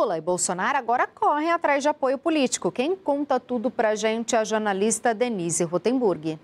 Lula e Bolsonaro agora correm atrás de apoio político. Quem conta tudo pra gente é a jornalista Denise Rotenburg.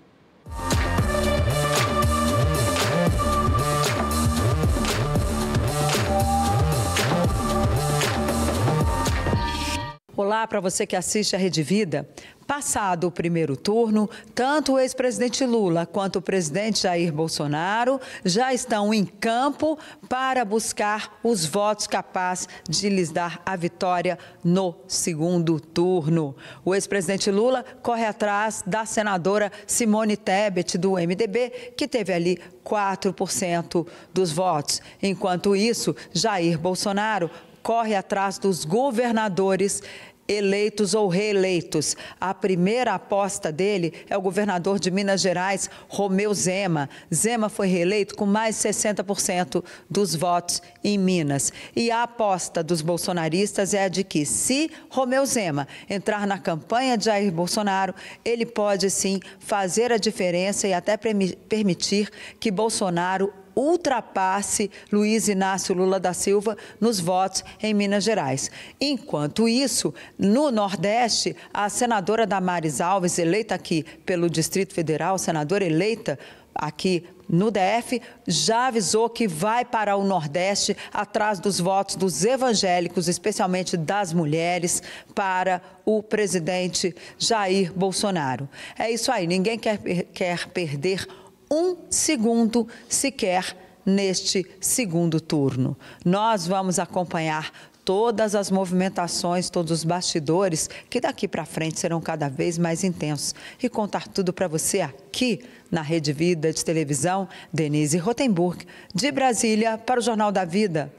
Olá para você que assiste a Rede Vida. Passado o primeiro turno, tanto o ex-presidente Lula quanto o presidente Jair Bolsonaro já estão em campo para buscar os votos capazes de lhes dar a vitória no segundo turno. O ex-presidente Lula corre atrás da senadora Simone Tebet, do MDB, que teve ali 4% dos votos. Enquanto isso, Jair Bolsonaro corre atrás dos governadores eleitos ou reeleitos. A primeira aposta dele é o governador de Minas Gerais, Romeu Zema. Zema foi reeleito com mais de 60% dos votos em Minas. E a aposta dos bolsonaristas é a de que, se Romeu Zema entrar na campanha de Jair Bolsonaro, ele pode sim fazer a diferença e até permitir que Bolsonaro ultrapasse Luiz Inácio Lula da Silva nos votos em Minas Gerais. Enquanto isso, no Nordeste, a senadora Damares Alves, eleita aqui pelo Distrito Federal, senadora eleita aqui no DF, já avisou que vai para o Nordeste atrás dos votos dos evangélicos, especialmente das mulheres, para o presidente Jair Bolsonaro. É isso aí, ninguém quer, quer perder um segundo sequer neste segundo turno. Nós vamos acompanhar todas as movimentações, todos os bastidores que daqui para frente serão cada vez mais intensos e contar tudo para você aqui na Rede Vida de Televisão, Denise Rotenburg, de Brasília para o Jornal da Vida.